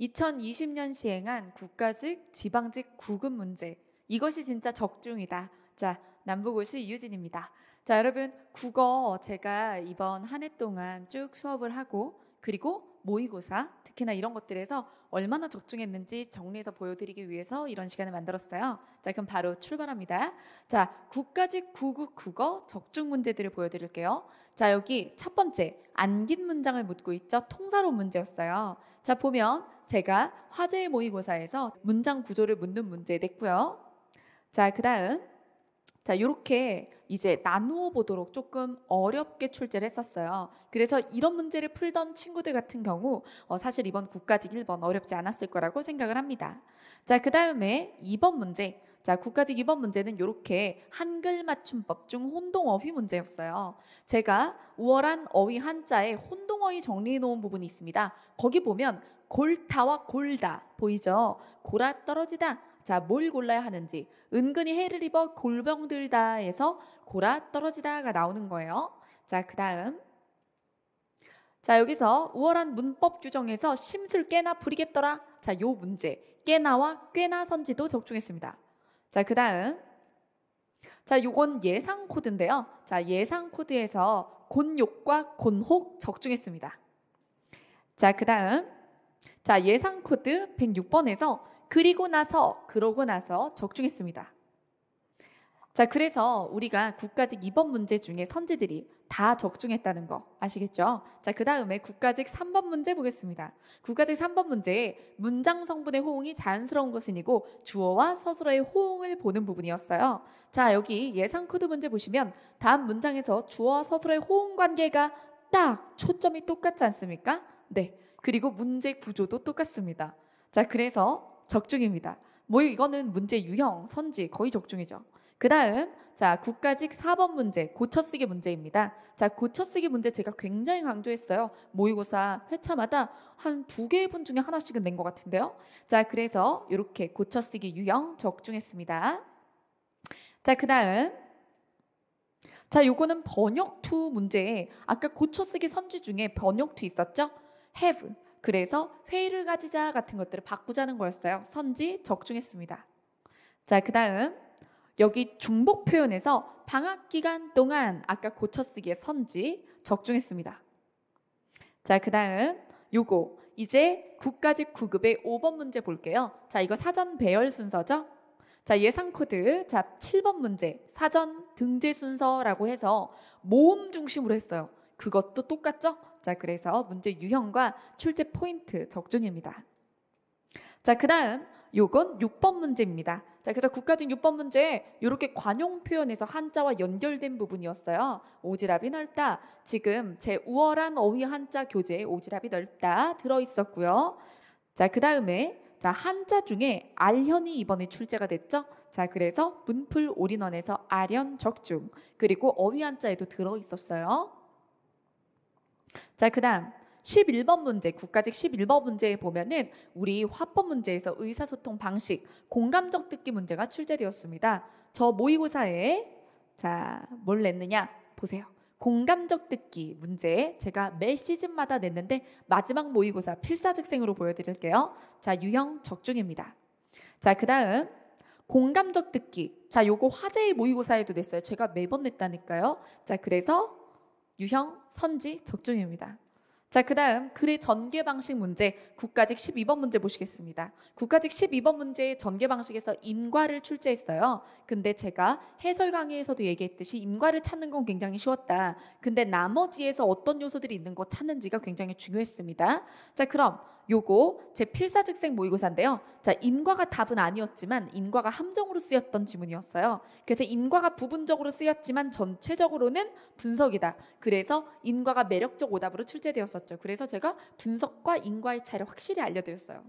2020년 시행한 국가직, 지방직 구급 문제. 이것이 진짜 적중이다. 자, 남북고시 유진입니다. 자, 여러분, 국어 제가 이번 한 해 동안 쭉 수업을 하고, 그리고 모의고사, 특히나 이런 것들에서 얼마나 적중했는지 정리해서 보여드리기 위해서 이런 시간을 만들었어요. 자, 그럼 바로 출발합니다. 자, 국가직 구급 국어 적중 문제들을 보여드릴게요. 자, 여기 첫 번째, 안긴 문장을 묻고 있죠. 통사로 문제였어요. 자, 보면 제가 화제 모의고사에서 문장 구조를 묻는 문제 냈고요. 자, 그 다음. 자, 요렇게 이제 나누어 보도록 조금 어렵게 출제를 했었어요. 그래서 이런 문제를 풀던 친구들 같은 경우, 어, 사실 이번 국가직 1번 어렵지 않았을 거라고 생각을 합니다. 자, 그 다음에 2번 문제. 자, 국가직 2번 문제는 요렇게 한글 맞춤법 중 혼동어휘 문제였어요. 제가 우월한 어휘 한자에 혼동어휘 정리해 놓은 부분이 있습니다. 거기 보면 골타와 골다 보이죠? 골아 떨어지다. 자, 뭘 골라야 하는지 은근히 해를 입어 골병들다에서 골아 떨어지다가 나오는 거예요. 자, 그다음 자, 여기서 우월한 문법 규정에서 심술 깨나 부리겠더라. 자, 요 문제. 깨나와 꽤나 선지도 적중했습니다. 자, 그다음 자, 요건 예상 코드인데요. 자, 예상 코드에서 곤욕과 곤혹 적중했습니다. 자, 그 다음. 자, 예상 코드 106번에서 그리고 나서, 그러고 나서 적중했습니다. 자, 그래서 우리가 국가직 2번 문제 중에 선지들이 다 적중했다는 거 아시겠죠? 자, 그 다음에 국가직 3번 문제 보겠습니다. 국가직 3번 문제에 문장 성분의 호응이 자연스러운 것은이고 주어와 서술어의 호응을 보는 부분이었어요. 자, 여기 예상 코드 문제 보시면 다음 문장에서 주어와 서술어의 호응 관계가 딱 초점이 똑같지 않습니까? 네. 그리고 문제 구조도 똑같습니다. 자, 그래서 적중입니다. 뭐 이거는 문제 유형, 선지 거의 적중이죠. 그 다음, 자, 국가직 4번 문제, 고쳐쓰기 문제입니다. 자, 고쳐쓰기 문제 제가 굉장히 강조했어요. 모의고사 회차마다 한 두 개의 분 중에 하나씩은 낸 것 같은데요. 자, 그래서 이렇게 고쳐쓰기 유형 적중했습니다. 자, 그 다음. 자, 요거는 번역 투 문제. 아까 고쳐쓰기 선지 중에 번역 투 있었죠? have 그래서 회의를 가지자 같은 것들을 바꾸자는 거였어요. 선지 적중했습니다. 자, 그 다음 여기 중복 표현에서 방학 기간 동안 아까 고쳐쓰기에 선지 적중했습니다. 자, 그 다음 요거 이제 국가직 구급의 5번 문제 볼게요. 자, 이거 사전 배열 순서죠? 자, 예상 코드. 자, 7번 문제. 사전 등재 순서라고 해서 모음 중심으로 했어요. 그것도 똑같죠? 자, 그래서 문제 유형과 출제 포인트 적중입니다. 자, 그 다음 요건 6번 문제입니다. 자, 그래서 국가적 6번 문제 이렇게 관용 표현에서 한자와 연결된 부분이었어요. 오지랖이 넓다. 지금 제 우월한 어휘 한자 교재에 오지랖이 넓다 들어 있었고요. 자, 그 다음에 자 한자 중에 알현이 이번에 출제가 됐죠. 자, 그래서 문풀 올인원에서 아련 적중 그리고 어휘 한자에도 들어 있었어요. 자, 그 다음 11번 문제, 국가직 11번 문제에 보면은 우리 화법 문제에서 의사소통 방식, 공감적 듣기 문제가 출제되었습니다. 저 모의고사에 자, 뭘 냈느냐 보세요. 공감적 듣기 문제 제가 매 시즌마다 냈는데 마지막 모의고사 필사즉생으로 보여드릴게요. 자, 유형 적중입니다. 자, 그 다음 공감적 듣기. 자, 요거 화제의 모의고사에도 냈어요. 제가 매번 냈다니까요. 자, 그래서 유형, 선지, 적중입니다. 자, 그 다음 글의 전개 방식 문제 국가직 12번 문제 보시겠습니다. 국가직 12번 문제의 전개 방식에서 인과를 출제했어요. 근데 제가 해설 강의에서도 얘기했듯이 인과를 찾는 건 굉장히 쉬웠다. 근데 나머지에서 어떤 요소들이 있는 거 찾는지가 굉장히 중요했습니다. 자, 그럼 요거 제 필사즉생 모의고사인데요. 자, 인과가 답은 아니었지만 인과가 함정으로 쓰였던 지문이었어요. 그래서 인과가 부분적으로 쓰였지만 전체적으로는 분석이다. 그래서 인과가 매력적 오답으로 출제되었어죠 있었죠. 그래서 제가 분석과 인과의 차이를 확실히 알려드렸어요.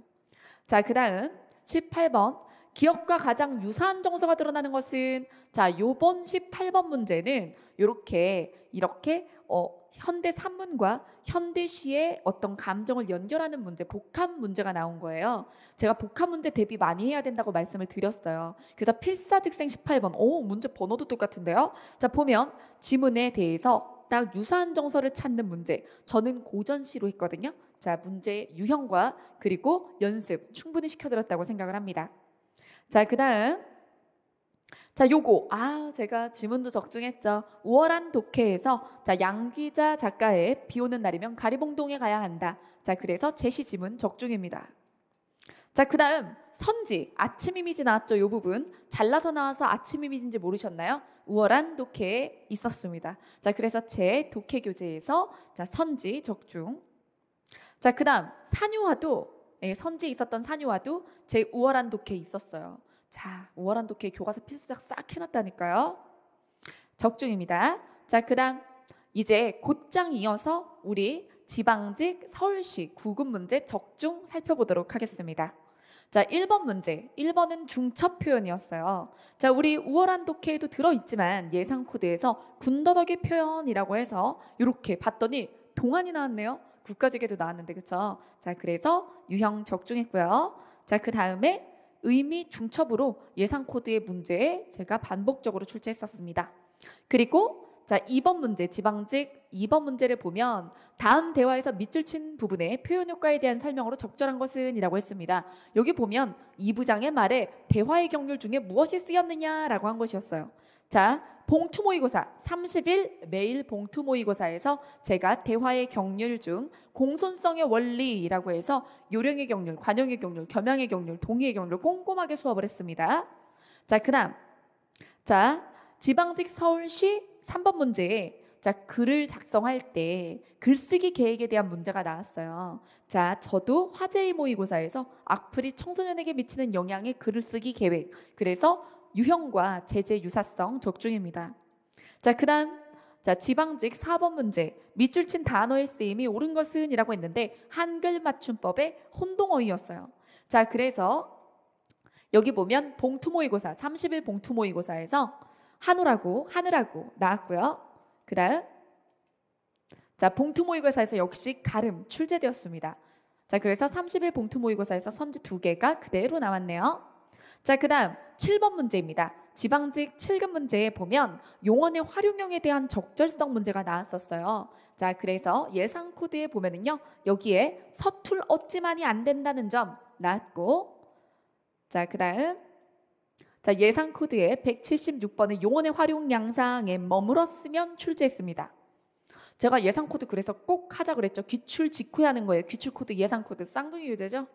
자, 그 다음 18번. 기업과 가장 유사한 정서가 드러나는 것은 자, 요번 18번 문제는 이렇게 이렇게 어, 현대 산문과 현대시의 어떤 감정을 연결하는 문제, 복합 문제가 나온 거예요. 제가 복합 문제 대비 많이 해야 된다고 말씀을 드렸어요. 그래서 필사즉생 18번. 오, 문제 번호도 똑같은데요. 자, 보면 지문에 대해서 딱 유사한 정서를 찾는 문제. 저는 고전시로 했거든요. 자, 문제 유형과 그리고 연습 충분히 시켜드렸다고 생각을 합니다. 자, 그 다음. 자, 요거. 아, 제가 지문도 적중했죠. 우월한 독해에서 자, 양귀자 작가의 비 오는 날이면 가리봉동에 가야 한다. 자, 그래서 제시 지문 적중입니다. 자, 그 다음 선지, 아침 이미지 나왔죠, 요 부분. 잘라서 나와서 아침 이미지인지 모르셨나요? 우월한 독해에 있었습니다. 자, 그래서 제 독해 교재에서 자, 선지 적중. 자, 그 다음 산유화도 예, 선지에 있었던 산유화도 제 우월한 독해에 있었어요. 자, 우월한 독해 교과서 필수작 싹 해놨다니까요. 적중입니다. 자, 그 다음 이제 곧장 이어서 우리 지방직, 서울시, 구급 문제 적중 살펴보도록 하겠습니다. 자, 1번 문제. 1번은 중첩 표현이었어요. 자, 우리 우월한 독해에도 들어있지만 예상 코드에서 군더더기 표현이라고 해서 이렇게 봤더니 동안이 나왔네요. 국가직에도 나왔는데 그쵸? 자, 그래서 유형 적중했고요. 자, 그 다음에 의미 중첩으로 예상 코드의 문제에 제가 반복적으로 출제했었습니다. 그리고 자, 2번 문제, 지방직 2번 문제를 보면 다음 대화에서 밑줄 친 부분에 표현 효과에 대한 설명으로 적절한 것은 이라고 했습니다. 여기 보면 이 부장의 말에 대화의 경률 중에 무엇이 쓰였느냐라고 한 것이었어요. 자, 봉투 모의고사 30일 매일 봉투 모의고사에서 제가 대화의 경률 중 공손성의 원리라고 해서 요령의 경률, 관용의 경률, 겸양의 경률, 동의의 경률 꼼꼼하게 수업을 했습니다. 자, 그다음 자, 지방직 서울시 3번 문제에 자, 글을 작성할 때 글쓰기 계획에 대한 문제가 나왔어요. 자, 저도 화제의 모의고사에서 악플이 청소년에게 미치는 영향의 글쓰기 을 계획. 그래서 유형과 제재 유사성 적중입니다. 자, 그다음 자, 지방직 4번 문제. 밑줄 친 단어의 쓰임이 옳은 것은이라고 했는데 한글 맞춤법의 혼동어이였어요. 자, 그래서 여기 보면 봉투 모의고사 3 1 봉투 모의고사에서 한우라고 하늘하고 나왔고요. 그 다음 자 봉투 모의고사에서 역시 가름 출제되었습니다. 자 그래서 30일 봉투 모의고사에서 선지 두 개가 그대로 나왔네요. 자그 다음 7번 문제입니다. 지방직 7급 문제에 보면 용언의 활용형에 대한 적절성 문제가 나왔었어요. 자, 그래서 예상 코드에 보면은요. 여기에 서툴 어찌만이 안 된다는 점 나왔고 자, 그다음 자, 예상 코드에 176번의 용언의 활용 양상에 머물었으면 출제했습니다. 제가 예상 코드 그래서 꼭 하자 그랬죠. 기출 직후에 하는 거예요. 기출 코드, 예상 코드, 쌍둥이 유재죠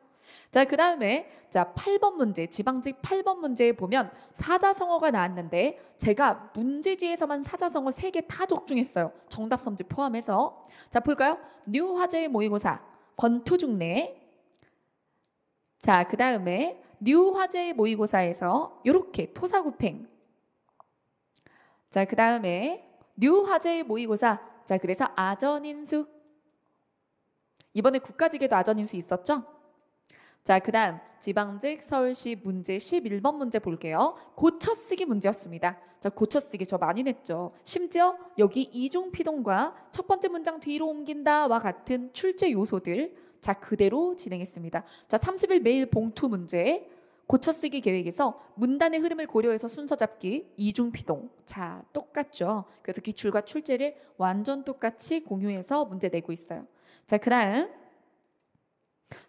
자, 그 다음에 자 8번 문제, 지방직 8번 문제에 보면 사자성어가 나왔는데 제가 문제지에서만 사자성어 3개 다 적중했어요. 정답 성지 포함해서. 자, 볼까요? 뉴 화제의 모의고사, 권투중례. 자, 그 다음에 뉴 화제의 모의고사에서 이렇게 토사구팽. 자, 그 다음에 뉴 화제의 모의고사. 자, 그래서 아전인수. 이번에 국가직에도 아전인수 있었죠? 자, 그 다음 지방직 서울시 문제 11번 문제 볼게요. 고쳐쓰기 문제였습니다. 자, 고쳐쓰기 저 많이 냈죠. 심지어 여기 이중 피동과 첫 번째 문장 뒤로 옮긴다와 같은 출제 요소들 자 그대로 진행했습니다. 자 30일 매일 봉투 문제 고쳐쓰기 계획에서 문단의 흐름을 고려해서 순서 잡기, 이중 피동. 자, 똑같죠. 그래서 기출과 출제를 완전 똑같이 공유해서 문제 내고 있어요. 자, 그다음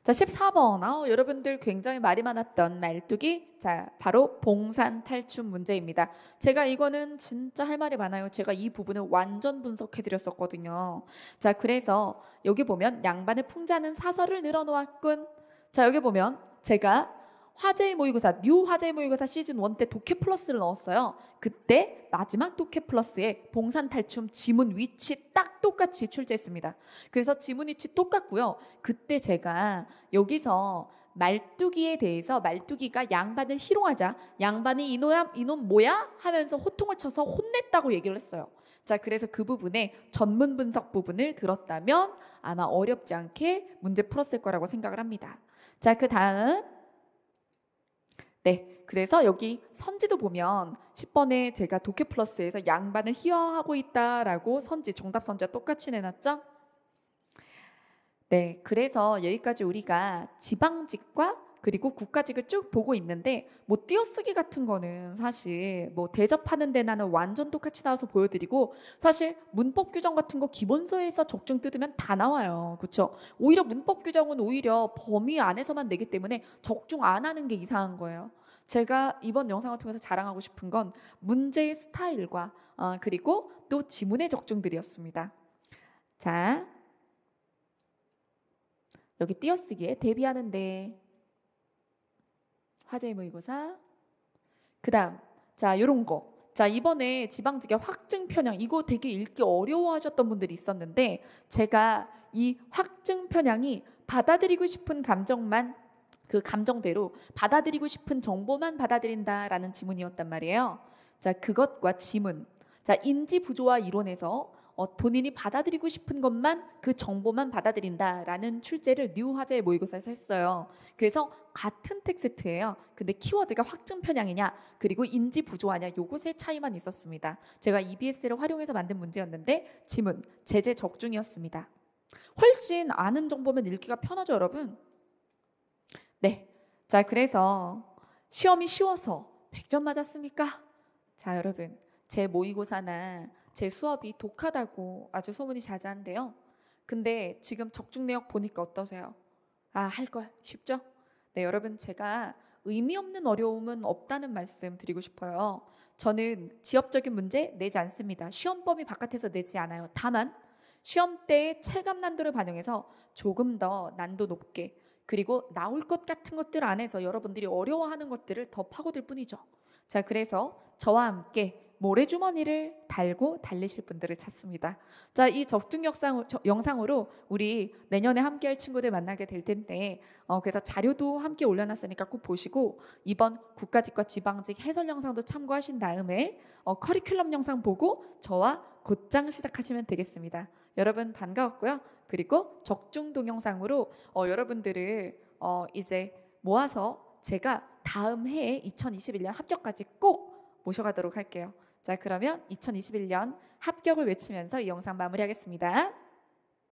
자, 14번. 아, 여러분들 굉장히 말이 많았던 말뚝이 자, 바로 봉산 탈춤 문제입니다. 제가 이거는 진짜 할 말이 많아요. 제가 이 부분을 완전 분석해 드렸었거든요. 자, 그래서 여기 보면 양반의 풍자는 사설을 늘어놓았군. 자, 여기 보면 제가 화제의 모의고사 뉴 화제의 모의고사 시즌 1 때 독해 플러스를 넣었어요. 그때 마지막 독해 플러스에 봉산 탈춤 지문 위치 딱 똑같이 출제했습니다. 그래서 지문 위치 똑같고요. 그때 제가 여기서 말뚝이에 대해서 말뚝이가 양반을 희롱하자 양반이 이놈 이놈 뭐야 하면서 호통을 쳐서 혼냈다고 얘기를 했어요. 자, 그래서 그 부분에 전문 분석 부분을 들었다면 아마 어렵지 않게 문제 풀었을 거라고 생각을 합니다. 자, 그 다음 네. 그래서 여기 선지도 보면 10번에 제가 도쿄 플러스에서 양반을 희화하고 있다라고 선지 정답 선지와 똑같이 내놨죠? 네. 그래서 여기까지 우리가 지방직과 그리고 국가직을 쭉 보고 있는데 뭐 띄어쓰기 같은 거는 사실 뭐 대접하는 데 나는 완전 똑같이 나와서 보여드리고 사실 문법 규정 같은 거 기본서에서 적중 뜯으면 다 나와요. 그렇죠? 오히려 문법 규정은 오히려 범위 안에서만 내기 때문에 적중 안 하는 게 이상한 거예요. 제가 이번 영상을 통해서 자랑하고 싶은 건 문제의 스타일과 어, 그리고 또 지문의 적중들이었습니다. 자 여기 띄어쓰기에 대비하는데 화제 모의고사. 그다음 자 요런 거. 자 이번에 지방직의 확증 편향 이거 되게 읽기 어려워하셨던 분들이 있었는데 제가 이 확증 편향이 받아들이고 싶은 감정만 그 감정대로 받아들이고 싶은 정보만 받아들인다라는 지문이었단 말이에요. 자 그것과 지문. 자 인지 부조화 이론에서 어, 본인이 받아들이고 싶은 것만 그 정보만 받아들인다라는 출제를 뉴화제 모의고사에서 했어요. 그래서 같은 텍스트예요. 근데 키워드가 확증 편향이냐 그리고 인지 부조화냐 요것의 차이만 있었습니다. 제가 EBS를 활용해서 만든 문제였는데 짐은 제재 적중이었습니다. 훨씬 아는 정보면 읽기가 편하죠, 여러분? 네. 자, 그래서 시험이 쉬워서 100점 맞았습니까? 자, 여러분. 제 모의고사나 제 수업이 독하다고 아주 소문이 자자한데요. 근데 지금 적중 내역 보니까 어떠세요? 아, 할 걸. 쉽죠? 네, 여러분 제가 의미 없는 어려움은 없다는 말씀 드리고 싶어요. 저는 지엽적인 문제 내지 않습니다. 시험 범위 바깥에서 내지 않아요. 다만 시험 때 체감 난도를 반영해서 조금 더 난도 높게 그리고 나올 것 같은 것들 안에서 여러분들이 어려워하는 것들을 더 파고들 뿐이죠. 자, 그래서 저와 함께 모래주머니를 달고 달리실 분들을 찾습니다. 자, 이 접중 역상, 영상으로 우리 내년에 함께할 친구들 만나게 될 텐데, 어, 그래서 자료도 함께 올려놨으니까 꼭 보시고, 이번 국가직과 지방직 해설 영상도 참고하신 다음에, 어, 커리큘럼 영상 보고 저와 곧장 시작하시면 되겠습니다. 여러분 반가웠고요. 그리고 적중 동영상으로 어, 여러분들을 어, 이제 모아서 제가 다음 해에 2021년 합격까지 꼭 모셔가도록 할게요. 자, 그러면 2021년 합격을 외치면서 이 영상 마무리하겠습니다.